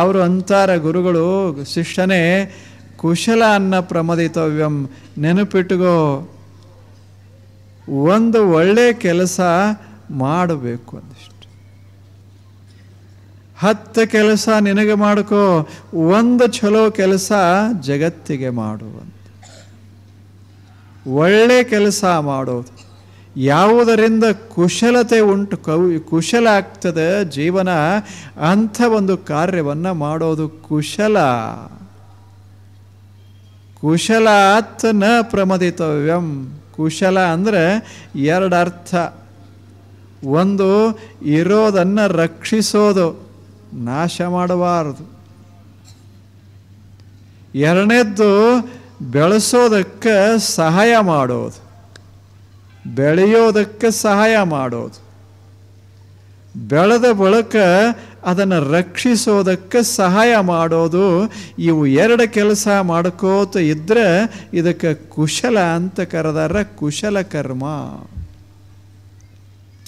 ಅವರು ಅಂತಾರ ಗುರುಗಳು ಶಿಷ್ಯನೇ ಕುಶಲ ಅನ್ನ ಪ್ರಮದಿತವ್ಯಂ ನೆನಪಿಟ್ಟುಗೋ ಒಂದು ಒಳ್ಳೆ ಕೆಲಸ ಮಾಡಬೇಕು ಅಂದಿಷ್ಟು ಹತ್ತು ಕೆಲಸ ನಿನಗೆ ಮಾಡ್ಕೋ ಒಂದು ಚಲೋ ಕೆಲಸ ಜಗತ್ತಿಗೆ ಮಾಡುವಂತ ಒಳ್ಳೆ ಕೆಲಸ ಮಾಡೋದು ಯಾವುದರಿಂದ ಕುಶಲತೆ ಉಂಟು ಕವಿ ಕುಶಲ ಆಗ್ತದೆ ಜೀವನ ಅಂಥ ಒಂದು ಕಾರ್ಯವನ್ನು ಮಾಡೋದು ಕುಶಲ ಕುಶಲ ನ ಪ್ರಮದಿತವ್ಯಂ ಕುಶಲ ಅಂದರೆ ಎರಡು ಅರ್ಥ ಒಂದು ಇರೋದನ್ನು ರಕ್ಷಿಸೋದು ನಾಶ ಮಾಡಬಾರದು ಎರಡನೇದ್ದು ಬೆಳೆಸೋದಕ್ಕೆ ಸಹಾಯ ಮಾಡೋದು ಬೆಳೆಯೋದಕ್ಕೆ ಸಹಾಯ ಮಾಡೋದು ಬೆಳೆದ ಬಳಕ ಅದನ್ನು ರಕ್ಷಿಸೋದಕ್ಕೆ ಸಹಾಯ ಮಾಡೋದು ಇವು ಎರಡು ಕೆಲಸ ಮಾಡ್ಕೋತ ಇದ್ದರೆ ಇದಕ್ಕೆ ಕುಶಲ ಅಂತ ಕರೆದಾರ ಕುಶಲ ಕರ್ಮ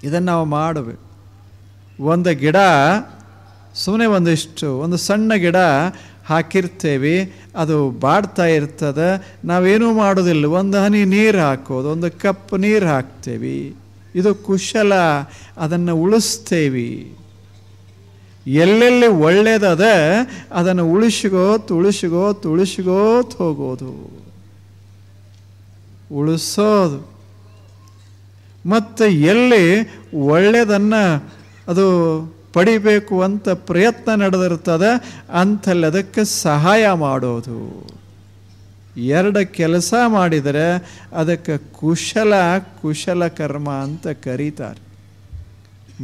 ಇದನ್ನು ನಾವು ಮಾಡಬೇಕು ಒಂದು ಗಿಡ ಸುಮ್ಮನೆ ಒಂದಿಷ್ಟು ಒಂದು ಸಣ್ಣ ಗಿಡ ಹಾಕಿರ್ತೇವೆ ಅದು ಬಾಡ್ತಾ ಇರ್ತದೆ ನಾವೇನೂ ಮಾಡೋದಿಲ್ಲ ಒಂದು ಹನಿ ನೀರು ಹಾಕೋದು ಒಂದು ಕಪ್ ನೀರು ಹಾಕ್ತೇವೆ ಇದು ಕುಶಲ ಅದನ್ನು ಉಳಿಸ್ತೇವೆ ಎಲ್ಲೆಲ್ಲಿ ಒಳ್ಳೆಯದದ ಅದನ್ನು ಉಳಿಸ್ಗೋ ಉಳಿಸಿಗೋತ್ ಉಳಿಸಿಗೋತ್ ಹೋಗೋದು ಉಳಿಸೋದು ಮತ್ತು ಎಲ್ಲಿ ಒಳ್ಳೆಯದನ್ನು ಅದು ಪಡಿಬೇಕು ಅಂತ ಪ್ರಯತ್ನ ನಡೆದಿರ್ತದೆ ಅಂಥಲ್ಲಿ ಅದಕ್ಕೆ ಸಹಾಯ ಮಾಡೋದು ಎರಡು ಕೆಲಸ ಮಾಡಿದರೆ ಅದಕ್ಕೆ ಕುಶಲ ಕುಶಲ ಕರ್ಮ ಅಂತ ಕರೀತಾರೆ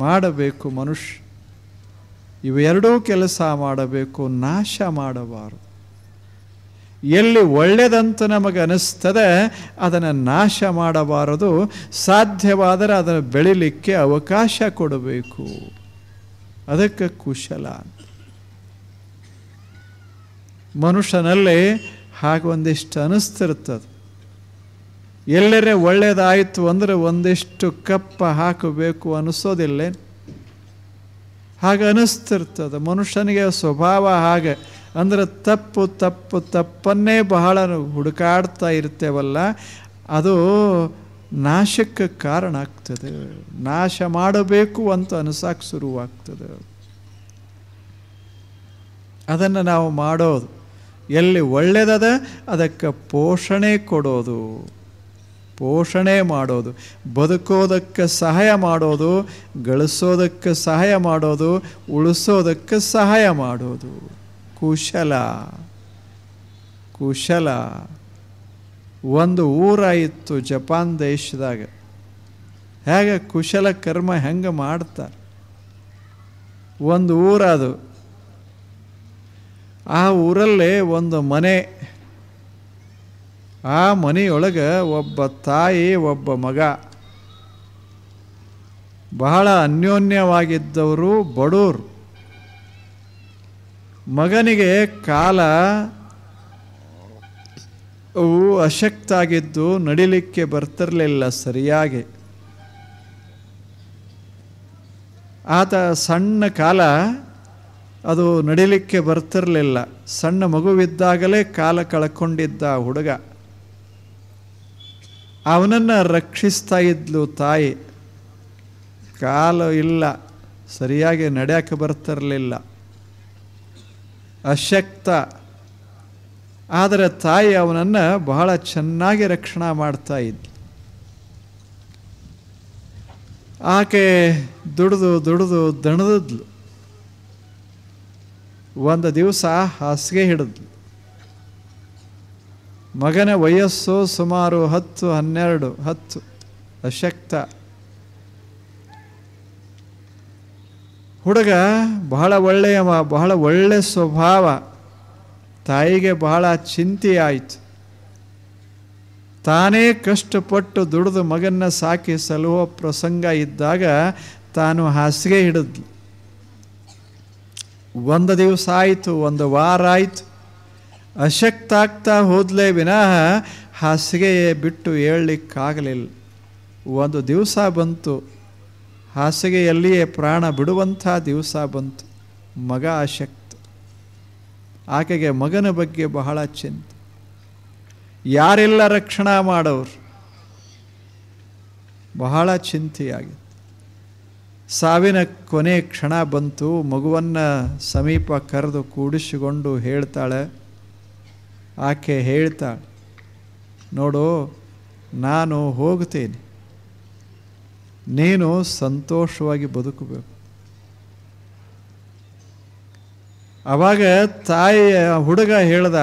ಮಾಡಬೇಕು ಮನುಷ್ಯ ಇವೆರಡೂ ಕೆಲಸ ಮಾಡಬೇಕು ನಾಶ ಮಾಡಬಾರದು ಎಲ್ಲಿ ಒಳ್ಳೆಯದಂತ ನಮಗೆ ಅನಿಸ್ತದೆ ಅದನ್ನು ನಾಶ ಮಾಡಬಾರದು ಸಾಧ್ಯವಾದರೆ ಅದನ್ನು ಬೆಳಿಲಿಕ್ಕೆ ಅವಕಾಶ ಕೊಡಬೇಕು ಅದಕ್ಕೆ ಕುಶಲ ಮನುಷ್ಯನಲ್ಲಿ ಹಾಗೆ ಒಂದಿಷ್ಟು ಅನಿಸ್ತಿರ್ತದೆ ಎಲ್ಲರೇ ಒಳ್ಳೆಯದಾಯಿತು ಅಂದರೆ ಒಂದಿಷ್ಟು ಕಪ್ಪ ಹಾಕಬೇಕು ಅನಿಸೋದಿಲ್ಲ ಹಾಗೆ ಅನಿಸ್ತಿರ್ತದೆ ಮನುಷ್ಯನಿಗೆ ಸ್ವಭಾವ ಹಾಗೆ ಅಂದರೆ ತಪ್ಪು ತಪ್ಪು ತಪ್ಪನ್ನೇ ಬಹಳ ಹುಡುಕಾಡ್ತಾ ಇರ್ತೇವಲ್ಲ ಅದು ನಾಶಕ್ಕೆ ಕಾರಣ ಆಗ್ತದೆ ನಾಶ ಮಾಡಬೇಕು ಅಂತ ಅನಿಸಕ್ಕೆ ಶುರುವಾಗ್ತದೆ ಅದನ್ನು ನಾವು ಮಾಡೋದು ಎಲ್ಲಿ ಒಳ್ಳೆಯದ ಅದಕ್ಕೆ ಪೋಷಣೆ ಕೊಡೋದು ಪೋಷಣೆ ಮಾಡೋದು ಬದುಕೋದಕ್ಕೆ ಸಹಾಯ ಮಾಡೋದು ಗಳಿಸೋದಕ್ಕೆ ಸಹಾಯ ಮಾಡೋದು ಉಳಿಸೋದಕ್ಕೆ ಸಹಾಯ ಮಾಡೋದು ಕುಶಲ ಕುಶಲ ಒಂದು ಊರಾಯಿತು ಜಪಾನ್ ದೇಶದಾಗ ಹೇಗೆ ಕುಶಲ ಕರ್ಮ ಹೆಂಗೆ ಮಾಡ್ತಾರೆ ಒಂದು ಊರದು ಆ ಊರಲ್ಲೇ ಒಂದು ಮನೆ ಆ ಮನೆಯೊಳಗೆ ಒಬ್ಬ ತಾಯಿ ಒಬ್ಬ ಮಗ ಬಹಳ ಅನ್ಯೋನ್ಯವಾಗಿದ್ದವರು ಬಡೂರು ಮಗನಿಗೆ ಕಾಲ ಅವು ಅಶಕ್ತಾಗಿದ್ದು ನಡಿಲಿಕ್ಕೆ ಬರ್ತಿರಲಿಲ್ಲ ಸರಿಯಾಗಿ ಆತ ಸಣ್ಣ ಕಾಲ ಅದು ನಡಿಲಿಕ್ಕೆ ಬರ್ತಿರಲಿಲ್ಲ ಸಣ್ಣ ಮಗುವಿದ್ದಾಗಲೇ ಕಾಲ ಕಳ್ಕೊಂಡಿದ್ದ ಹುಡುಗ ಅವನನ್ನು ರಕ್ಷಿಸ್ತಾ ಇದ್ಲು ತಾಯಿ ಕಾಲು ಇಲ್ಲ ಸರಿಯಾಗಿ ನಡೆಯಕ್ಕೆ ಬರ್ತಿರಲಿಲ್ಲ ಅಶಕ್ತ ಆದರೆ ತಾಯಿ ಅವನನ್ನು ಬಹಳ ಚೆನ್ನಾಗಿ ರಕ್ಷಣಾ ಮಾಡ್ತಾ ಇದ್ಲು ಆಕೆ ದುಡಿದು ದುಡಿದು ದಣದದ್ಲು ಒಂದು ದಿವಸ ಹಾಸಿಗೆ ಹಿಡಿದ್ಲು ಮಗನ ವಯಸ್ಸು ಸುಮಾರು ಹತ್ತು ಹನ್ನೆರಡು ಹತ್ತು ಅಶಕ್ತ ಹುಡುಗ ಬಹಳ ಒಳ್ಳೆಯವ ಬಹಳ ಒಳ್ಳೆ ಸ್ವಭಾವ ತಾಯಿಗೆ ಬಹಳ ಚಿಂತೆಯಾಯಿತು ತಾನೇ ಕಷ್ಟಪಟ್ಟು ದುಡಿದು ಮಗನ್ನ ಸಾಕಿ ಸಲುವ ಪ್ರಸಂಗ ಇದ್ದಾಗ ತಾನು ಹಾಸಿಗೆ ಹಿಡಿದ್ಲು ಒಂದು ದಿವಸ ಆಯಿತು ಒಂದು ವಾರ ಆಯಿತು ಅಶಕ್ತ ಆಗ್ತಾ ಹೋದ್ಲೇ ವಿನಃ ಹಾಸಿಗೆ ಬಿಟ್ಟು ಹೇಳಲಿಕ್ಕಾಗಲಿಲ್ಲ ಒಂದು ದಿವಸ ಬಂತು ಹಾಸಿಗೆಯಲ್ಲಿಯೇ ಪ್ರಾಣ ಬಿಡುವಂಥ ದಿವಸ ಬಂತು ಮಗ ಅಶಕ್ತ ಆಕೆಗೆ ಮಗನ ಬಗ್ಗೆ ಬಹಳ ಚಿಂತೆ ಯಾರೆಲ್ಲ ರಕ್ಷಣಾ ಮಾಡೋರು ಬಹಳ ಚಿಂತೆಯಾಗಿತ್ತು ಸಾವಿನ ಕೊನೆ ಕ್ಷಣ ಬಂತು ಮಗುವನ್ನು ಸಮೀಪ ಕರೆದು ಕೂಡಿಸಿಕೊಂಡು ಹೇಳ್ತಾಳೆ ಆಕೆ ಹೇಳ್ತಾಳೆ ನೋಡು ನಾನು ಹೋಗ್ತೇನೆ ನೀನು ಸಂತೋಷವಾಗಿ ಬದುಕಬೇಕು ಆವಾಗ ತಾಯಿ ಹುಡುಗ ಹೇಳ್ದ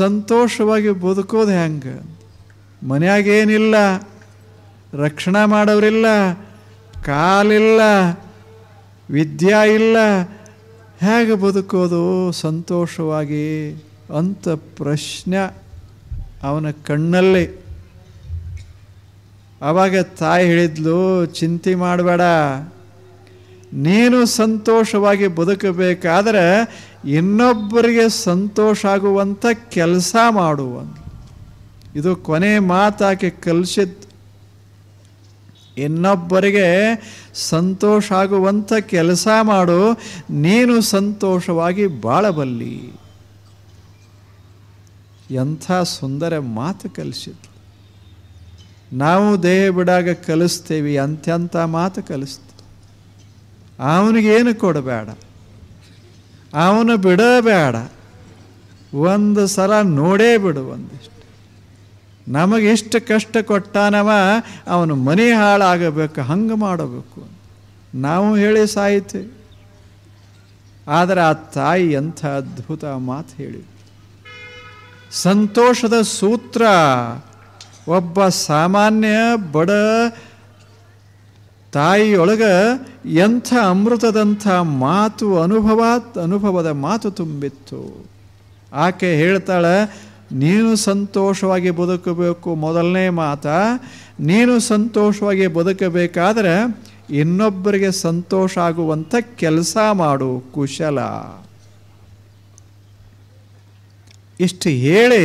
ಸಂತೋಷವಾಗಿ ಬದುಕೋದು ಹೆಂಗೆ ಮನೆಯಾಗೇನಿಲ್ಲ ರಕ್ಷಣಾ ಮಾಡೋರಿಲ್ಲ ಕಾಲಿಲ್ಲ ವಿದ್ಯಾ ಇಲ್ಲ ಹೇಗೆ ಬದುಕೋದು ಸಂತೋಷವಾಗಿ ಅಂತ ಪ್ರಶ್ನೆ ಅವನ ಕಣ್ಣಲ್ಲಿ ಆವಾಗ ತಾಯಿ ಹೇಳಿದ್ಲು ಚಿಂತೆ ಮಾಡಬೇಡ ನೀನು ಸಂತೋಷವಾಗಿ ಬದುಕಬೇಕಾದರೆ ಇನ್ನೊಬ್ಬರಿಗೆ ಸಂತೋಷ ಆಗುವಂಥ ಕೆಲಸ ಮಾಡುವ ಇದು ಕೊನೆ ಮಾತಾಕೆ ಕಲಿಸಿದ್ದು ಇನ್ನೊಬ್ಬರಿಗೆ ಸಂತೋಷ ಆಗುವಂಥ ಕೆಲಸ ಮಾಡು ನೀನು ಸಂತೋಷವಾಗಿ ಬಾಳಬಲ್ಲಿ ಎಂಥ ಸುಂದರ ಮಾತು ಕಲಿಸಿದ್ಲು ನಾವು ದೇಹ ಬಿಡಾಗ ಕಲಿಸ್ತೇವೆ ಅಂತ್ಯಂಥ ಮಾತು ಕಲಿಸ್ತೀವಿ ಅವನಿಗೇನು ಕೊಡಬೇಡ ಅವನು ಬಿಡಬೇಡ ಒಂದು ಸಲ ನೋಡೇ ಬಿಡು ಒಂದಿಷ್ಟು ನಮಗೆ ಎಷ್ಟು ಕಷ್ಟ ಕೊಟ್ಟಾನವ ಅವನು ಮನೆ ಹಾಳಾಗಬೇಕು ಹಂಗೆ ಮಾಡಬೇಕು ನಾವು ಹೇಳಿ ಸಾಯಿತು ಆದರೆ ಆ ತಾಯಿ ಎಂಥ ಅದ್ಭುತ ಮಾತು ಹೇಳಿ ಸಂತೋಷದ ಸೂತ್ರ ಒಬ್ಬ ಸಾಮಾನ್ಯ ಬಡ ತಾಯಿಯೊಳಗೆ ಎಂಥ ಅಮೃತದಂಥ ಮಾತು ಅನುಭವ ಅನುಭವದ ಮಾತು ತುಂಬಿತ್ತು ಆಕೆ ಹೇಳ್ತಾಳೆ ನೀನು ಸಂತೋಷವಾಗಿ ಬದುಕಬೇಕು ಮೊದಲನೇ ಮಾತ ನೀನು ಸಂತೋಷವಾಗಿ ಬದುಕಬೇಕಾದ್ರೆ ಇನ್ನೊಬ್ಬರಿಗೆ ಸಂತೋಷ ಆಗುವಂಥ ಕೆಲಸ ಮಾಡು ಕುಶಲ ಇಷ್ಟು ಹೇಳಿ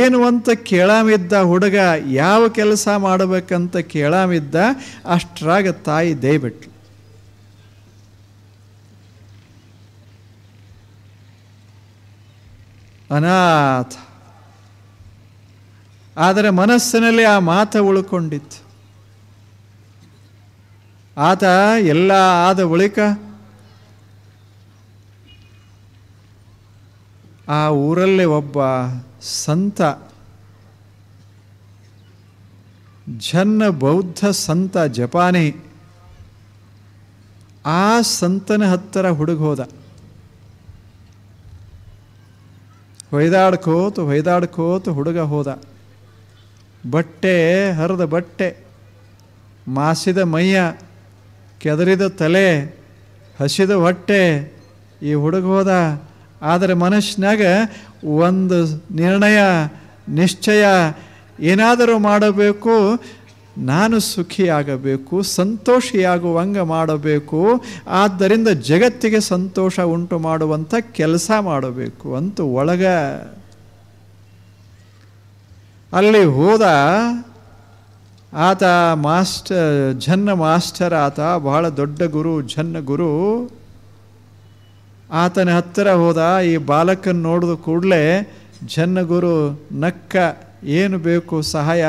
ಏನು ಅಂತ ಕೇಳಾಮಿದ್ದ ಹುಡುಗ ಯಾವ ಕೆಲಸ ಮಾಡಬೇಕಂತ ಕೇಳಾಮಿದ್ದ ಅಷ್ಟರಾಗ ತಾಯಿ ದಯಬಿಟ್ಲು ಅನಾಥ ಆದರೆ ಮನಸ್ಸಿನಲ್ಲಿ ಆ ಮಾತು ಉಳ್ಕೊಂಡಿತ್ತು ಆತ ಎಲ್ಲ ಆದ ಬಳಿಕ ಆ ಊರಲ್ಲೇ ಒಬ್ಬ ಸಂತ ಜನ್ನ ಬೌದ್ಧ ಸಂತ ಜಪಾನಿ ಆ ಸಂತನ ಹತ್ತಿರ ಹುಡುಗ ಹೋದ ಹೊಯ್ದಾಡ್ಕೋತು ಹೊಯ್ದಾಡ್ಕೋತು ಹುಡುಗ ಹೋದ ಬಟ್ಟೆ ಹರಿದ ಬಟ್ಟೆ ಮಾಸಿದ ಮೈಯ ಕೆದರಿದ ತಲೆ ಹಸಿದ ಹೊಟ್ಟೆ ಈ ಹುಡುಗ ಹೋದ ಆದರೆ ಮನಸ್ಸಿನಾಗ ಒಂದು ನಿರ್ಣಯ ನಿಶ್ಚಯ ಏನಾದರೂ ಮಾಡಬೇಕು ನಾನು ಸುಖಿಯಾಗಬೇಕು ಸಂತೋಷಿಯಾಗುವಂಗ ಮಾಡಬೇಕು ಆದ್ದರಿಂದ ಜಗತ್ತಿಗೆ ಸಂತೋಷ ಉಂಟು ಮಾಡುವಂಥ ಕೆಲಸ ಮಾಡಬೇಕು ಅಂತೂ ಒಳಗ ಅಲ್ಲಿ ಹೋದ ಆತ ಮಾಸ್ಟರ್ ಜನ್ನ ಮಾಸ್ಟರ್ ಆತ ಬಹಳ ದೊಡ್ಡ ಗುರು ಝನ್ನ ಗುರು ಆತನ ಹತ್ತಿರ ಹೋದ ಈ ಬಾಲಕನ ನೋಡಿದ ಕೂಡಲೇ ಜನ್ನಗುರು ನಕ್ಕ ಏನು ಬೇಕು ಸಹಾಯ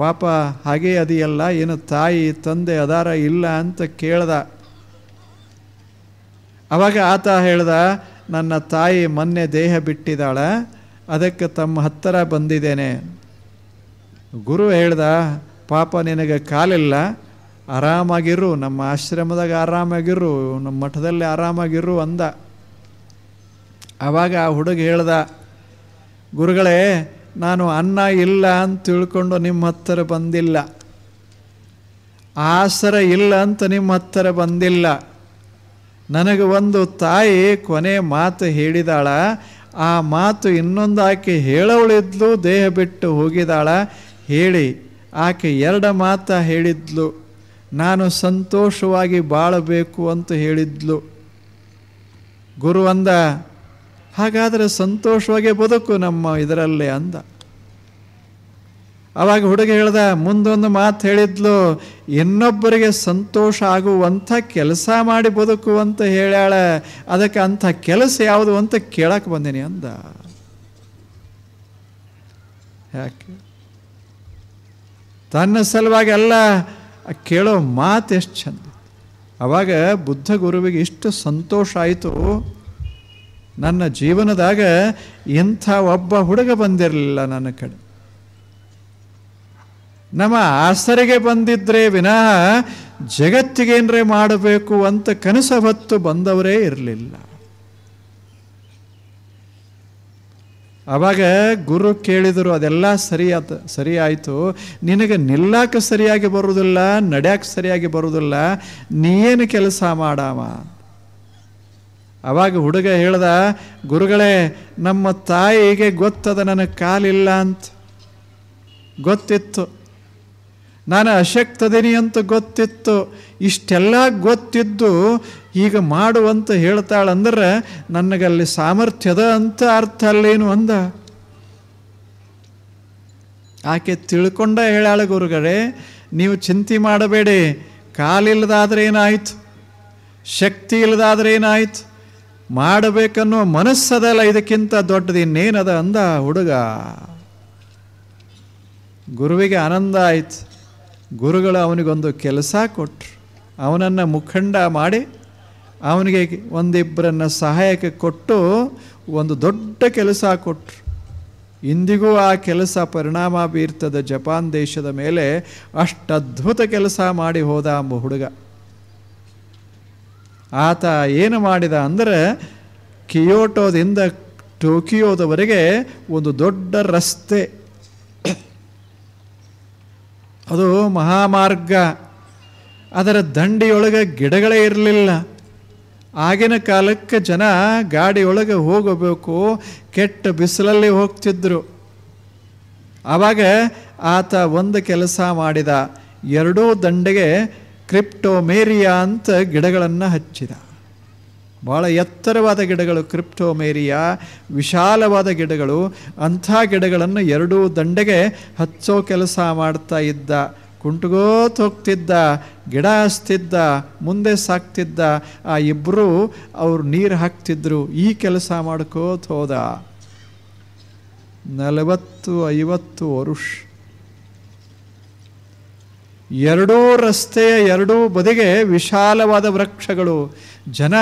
ಪಾಪ ಹಾಗೇ ಅದಿಯಲ್ಲ ಏನು ತಾಯಿ ತಂದೆ ಅದಾರ ಇಲ್ಲ ಅಂತ ಕೇಳ್ದ ಅವಾಗ ಆತ ಹೇಳ್ದ ನನ್ನ ತಾಯಿ ಮೊನ್ನೆ ದೇಹ ಬಿಟ್ಟಿದ್ದಾಳ ಅದಕ್ಕೆ ತಮ್ಮ ಹತ್ತಿರ ಬಂದಿದ್ದೇನೆ ಗುರು ಹೇಳ್ದ ಪಾಪ ನಿನಗೆ ಕಾಲಿಲ್ಲ ಆರಾಮಾಗಿರು ನಮ್ಮ ಆಶ್ರಮದಾಗ ಆರಾಮಾಗಿರು ನಮ್ಮ ಮಠದಲ್ಲಿ ಆರಾಮಾಗಿರು ಅಂದ ಆವಾಗ ಆ ಹುಡುಗ ಹೇಳ್ದ ಗುರುಗಳೇ ನಾನು ಅನ್ನ ಇಲ್ಲ ಅಂತ ತಿಳ್ಕೊಂಡು ನಿಮ್ಮ ಹತ್ತಿರ ಬಂದಿಲ್ಲ ಆಸರ ಇಲ್ಲ ಅಂತ ನಿಮ್ಮ ಹತ್ತಿರ ಬಂದಿಲ್ಲ ನನಗೆ ಒಂದು ತಾಯಿ ಕೊನೆ ಮಾತು ಹೇಳಿದಾಳ ಆ ಮಾತು ಇನ್ನೊಂದು ಆಕೆ ಹೇಳವಳಿದ್ಲು ದೇಹ ಬಿಟ್ಟು ಹೋಗಿದಾಳ ಹೇಳಿ ಆಕೆ ಎರಡು ಮಾತು ಹೇಳಿದ್ಲು ನಾನು ಸಂತೋಷವಾಗಿ ಬಾಳಬೇಕು ಅಂತ ಹೇಳಿದ್ಲು ಗುರು ಅಂದ ಹಾಗಾದರೆ ಸಂತೋಷವಾಗೇ ಬದುಕು ನಮ್ಮ ಇದರಲ್ಲೇ ಅಂದ ಆವಾಗ ಹುಡುಗ ಹೇಳ್ದ ಮುಂದೊಂದು ಮಾತು ಹೇಳಿದ್ಲು ಇನ್ನೊಬ್ಬರಿಗೆ ಸಂತೋಷ ಆಗುವಂಥ ಕೆಲಸ ಮಾಡಿ ಬದುಕು ಅಂತ ಹೇಳ್ಯಾಳ ಅದಕ್ಕೆ ಅಂಥ ಕೆಲಸ ಯಾವುದು ಅಂತ ಕೇಳಕ್ಕೆ ಬಂದೀನಿ ಅಂದ ಯಾಕೆ ತನ್ನ ಸಲುವಾಗಿ ಅಲ್ಲ ಕೇಳೋ ಮಾತು ಎಷ್ಟು ಚಂದ ಅವಾಗ ಬುದ್ಧ ಗುರುವಿಗೆ ಇಷ್ಟು ಸಂತೋಷ ಆಯಿತು ನನ್ನ ಜೀವನದಾಗ ಇಂಥ ಒಬ್ಬ ಹುಡುಗ ಬಂದಿರಲಿಲ್ಲ ನನ್ನ ಕಡೆ ನಮ್ಮ ಆಸರಿಗೆ ಬಂದಿದ್ರೆ ವಿನಃ ಜಗತ್ತಿಗೇನ್ರೆ ಮಾಡಬೇಕು ಅಂತ ಕನಸ ಹೊತ್ತು ಬಂದವರೇ ಇರಲಿಲ್ಲ ಅವಾಗ ಗುರು ಕೇಳಿದರು ಅದೆಲ್ಲ ಸರಿಯಾದ ಸರಿ ಆಯಿತು ನಿನಗೆ ನಿಲ್ಲಾಕ ಸರಿಯಾಗಿ ಬರುವುದಿಲ್ಲ ನಡ್ಯಾಕೆ ಸರಿಯಾಗಿ ಬರುವುದಿಲ್ಲ ಏನು ಕೆಲಸ ಮಾಡಾಮ ಅವಾಗ ಹುಡುಗ ಹೇಳ್ದ ಗುರುಗಳೇ ನಮ್ಮ ತಾಯಿಗೆ ಗೊತ್ತದ ನನಗೆ ಕಾಲಿಲ್ಲ ಅಂತ ಗೊತ್ತಿತ್ತು ನಾನು ಅಶಕ್ತದಿನಿ ಅಂತ ಗೊತ್ತಿತ್ತು ಇಷ್ಟೆಲ್ಲ ಗೊತ್ತಿದ್ದು ಈಗ ಮಾಡುವಂತ ಹೇಳ್ತಾಳಂದ್ರೆ ನನಗಲ್ಲಿ ಸಾಮರ್ಥ್ಯದ ಅಂತ ಅರ್ಥ ಅಲ್ಲೇನು ಅಂದ ಆಕೆ ತಿಳ್ಕೊಂಡ ಹೇಳಾಳ ಗುರುಗಳೇ ನೀವು ಚಿಂತೆ ಮಾಡಬೇಡಿ ಕಾಲಿಲ್ಲದಾದ್ರೆ ಏನಾಯ್ತು ಶಕ್ತಿ ಇಲ್ಲದಾದ್ರೆ ಏನಾಯ್ತು ಮಾಡಬೇಕನ್ನೋ ಮನಸ್ಸದಲ್ಲ ಇದಕ್ಕಿಂತ ದೊಡ್ಡದು ಇನ್ನೇನದ ಅಂದ ಹುಡುಗ ಗುರುವಿಗೆ ಆನಂದ ಆಯ್ತು ಗುರುಗಳು ಅವನಿಗೊಂದು ಕೆಲಸ ಕೊಟ್ಟರು ಅವನನ್ನು ಮುಖಂಡ ಮಾಡಿ ಅವನಿಗೆ ಒಂದಿಬ್ಬರನ್ನು ಸಹಾಯಕ್ಕೆ ಕೊಟ್ಟು ಒಂದು ದೊಡ್ಡ ಕೆಲಸ ಕೊಟ್ಟರು ಇಂದಿಗೂ ಆ ಕೆಲಸ ಪರಿಣಾಮ ಬೀರ್ತದೆ ಜಪಾನ್ ದೇಶದ ಮೇಲೆ ಅಷ್ಟು ಅದ್ಭುತ ಕೆಲಸ ಮಾಡಿ ಹೋದ ಅಂಬ ಹುಡುಗ ಆತ ಏನು ಮಾಡಿದ ಅಂದರೆ ಕಿಯೋಟೋದಿಂದ ಟೋಕಿಯೋದವರೆಗೆ ಒಂದು ದೊಡ್ಡ ರಸ್ತೆ ಅದು ಮಹಾಮಾರ್ಗ ಅದರ ದಂಡಿಯೊಳಗೆ ಗಿಡಗಳೇ ಇರಲಿಲ್ಲ ಆಗಿನ ಕಾಲಕ್ಕೆ ಜನ ಗಾಡಿಯೊಳಗೆ ಹೋಗಬೇಕು ಕೆಟ್ಟ ಬಿಸಿಲಲ್ಲಿ ಹೋಗ್ತಿದ್ರು ಆವಾಗ ಆತ ಒಂದು ಕೆಲಸ ಮಾಡಿದ ಎರಡೂ ದಂಡೆಗೆ ಕ್ರಿಪ್ಟೋಮೇರಿಯಾ ಅಂತ ಗಿಡಗಳನ್ನು ಹಚ್ಚಿದ ಭಾಳ ಎತ್ತರವಾದ ಗಿಡಗಳು ಕ್ರಿಪ್ಟೋಮೇರಿಯಾ ವಿಶಾಲವಾದ ಗಿಡಗಳು ಅಂಥ ಗಿಡಗಳನ್ನು ಎರಡೂ ದಂಡೆಗೆ ಹಚ್ಚೋ ಕೆಲಸ ಮಾಡ್ತಾ ಇದ್ದ ಕುಂಟಗೋತ್ ಹೋಗ್ತಿದ್ದ ಗಿಡ ಹಚ್ತಿದ್ದ ಮುಂದೆ ಸಾಕ್ತಿದ್ದ ಆ ಇಬ್ಬರು ಅವ್ರು ನೀರು ಹಾಕ್ತಿದ್ರು ಈ ಕೆಲಸ ಮಾಡ್ಕೋತ ಹೋದ ನಲವತ್ತು ಐವತ್ತು ವರುಷ ಎರಡೂ ರಸ್ತೆಯ ಎರಡೂ ಬದಿಗೆ ವಿಶಾಲವಾದ ವೃಕ್ಷಗಳು ಜನ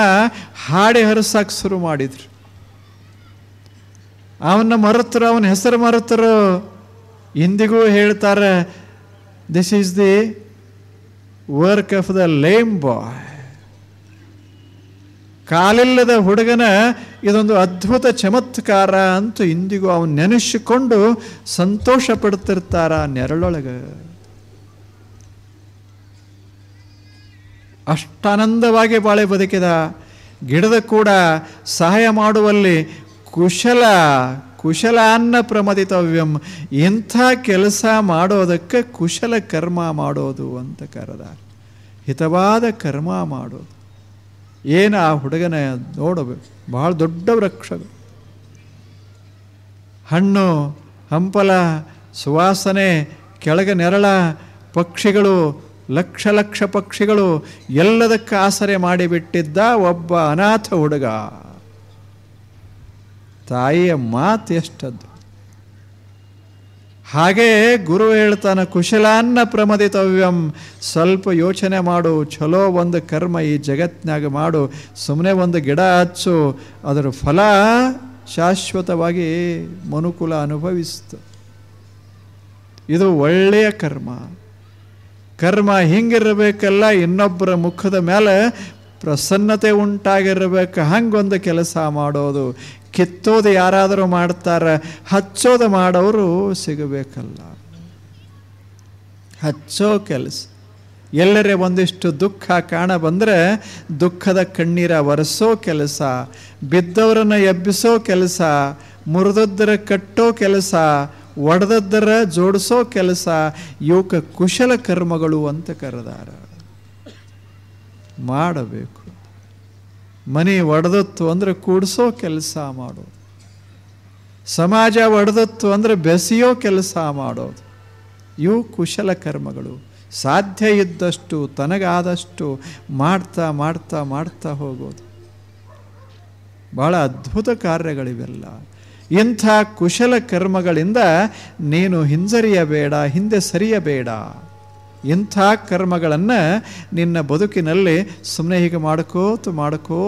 ಹಾಡಿ ಹರಿಸಕ್ಕೆ ಶುರು ಮಾಡಿದ್ರು ಅವನ ಮರುತರು ಅವನ ಹೆಸರು ಮರುತರು ಇಂದಿಗೂ ಹೇಳ್ತಾರೆ this is the work of the lame boy ಕಾಲಿಲ್ಲದ ಹುಡುಗನ ಇದೊಂದು ಅದ್ಭುತ ಚಮತ್ಕಾರ ಅಂತೂ ಇಂದಿಗೂ ಅವನು ನೆನೆಸಿಕೊಂಡು ಸಂತೋಷ ಪಡ್ತಿರ್ತಾರ ನೆರಳೊಳಗೆ ಅಷ್ಟಾನಂದವಾಗಿ ಬಾಳೆ ಬದುಕಿದ ಗಿಡದ ಕೂಡ ಸಹಾಯ ಮಾಡುವಲ್ಲಿ ಕುಶಲ ಕುಶಲ ಅನ್ನ ಪ್ರಮದಿತವ್ಯಂ ಇಂಥ ಕೆಲಸ ಮಾಡೋದಕ್ಕೆ ಕುಶಲ ಕರ್ಮ ಮಾಡೋದು ಅಂತ ಕರೆದ ಹಿತವಾದ ಕರ್ಮ ಮಾಡೋದು ಏನು ಆ ಹುಡುಗನ ನೋಡಬೇಕು ಭಾಳ ದೊಡ್ಡ ವೃಕ್ಷಗಳು ಹಣ್ಣು ಹಂಪಲ ಸುವಾಸನೆ ಕೆಳಗೆ ನೆರಳ ಪಕ್ಷಿಗಳು ಲಕ್ಷ ಲಕ್ಷ ಪಕ್ಷಿಗಳು ಎಲ್ಲದಕ್ಕೆ ಆಸರೆ ಮಾಡಿಬಿಟ್ಟಿದ್ದ ಒಬ್ಬ ಅನಾಥ ಹುಡುಗ ತಾಯಿಯ ಮಾತು ಎಷ್ಟದ್ದು ಹಾಗೇ ಗುರು ಹೇಳ್ತಾನೆ ಕುಶಲಾನ್ನ ಪ್ರಮದಿತವ್ಯಂ ಸ್ವಲ್ಪ ಯೋಚನೆ ಮಾಡು ಚಲೋ ಒಂದು ಕರ್ಮ ಈ ಜಗತ್ತಿನಾಗ ಮಾಡು ಸುಮ್ಮನೆ ಒಂದು ಗಿಡ ಹಚ್ಚು ಅದರ ಫಲ ಶಾಶ್ವತವಾಗಿ ಮನುಕುಲ ಅನುಭವಿಸ್ತು ಇದು ಒಳ್ಳೆಯ ಕರ್ಮ ಕರ್ಮ ಹಿಂಗಿರಬೇಕಲ್ಲ ಇನ್ನೊಬ್ಬರ ಮುಖದ ಮೇಲೆ ಪ್ರಸನ್ನತೆ ಉಂಟಾಗಿರಬೇಕು ಹಂಗೊಂದು ಕೆಲಸ ಮಾಡೋದು ಕಿತ್ತೋದು ಯಾರಾದರೂ ಮಾಡ್ತಾರೆ ಹಚ್ಚೋದು ಮಾಡೋರು ಸಿಗಬೇಕಲ್ಲ ಹಚ್ಚೋ ಕೆಲಸ ಎಲ್ಲರೇ ಒಂದಿಷ್ಟು ದುಃಖ ಕಾಣ ಬಂದರೆ ದುಃಖದ ಕಣ್ಣೀರ ಒರೆಸೋ ಕೆಲಸ ಬಿದ್ದವರನ್ನು ಎಬ್ಬಿಸೋ ಕೆಲಸ ಮುರಿದದ್ರೆ ಕಟ್ಟೋ ಕೆಲಸ ಒಡೆದದ್ದರ ಜೋಡಿಸೋ ಕೆಲಸ ಯೋಗ ಕುಶಲ ಕರ್ಮಗಳು ಅಂತ ಕರೆದಾರ ಮಾಡಬೇಕು ಮನೆ ಒಡೆದತ್ತು ಅಂದರೆ ಕೂಡಿಸೋ ಕೆಲಸ ಮಾಡೋದು ಸಮಾಜ ಒಡೆದತ್ತು ಅಂದರೆ ಬೆಸೆಯೋ ಕೆಲಸ ಮಾಡೋದು ಇವು ಕುಶಲ ಕರ್ಮಗಳು ಸಾಧ್ಯ ಇದ್ದಷ್ಟು ತನಗಾದಷ್ಟು ಮಾಡ್ತಾ ಮಾಡ್ತಾ ಮಾಡ್ತಾ ಹೋಗೋದು ಭಾಳ ಅದ್ಭುತ ಕಾರ್ಯಗಳಿವೆಲ್ಲ ಇಂಥ ಕುಶಲ ಕರ್ಮಗಳಿಂದ ನೀನು ಹಿಂಜರಿಯಬೇಡ ಹಿಂದೆ ಸರಿಯಬೇಡ ಇಂಥ ಕರ್ಮಗಳನ್ನು ನಿನ್ನ ಬದುಕಿನಲ್ಲಿ ಸುಮ್ಮನೆ ಹೀಗೆ ಮಾಡ್ಕೋತು ಮಾಡ್ಕೋ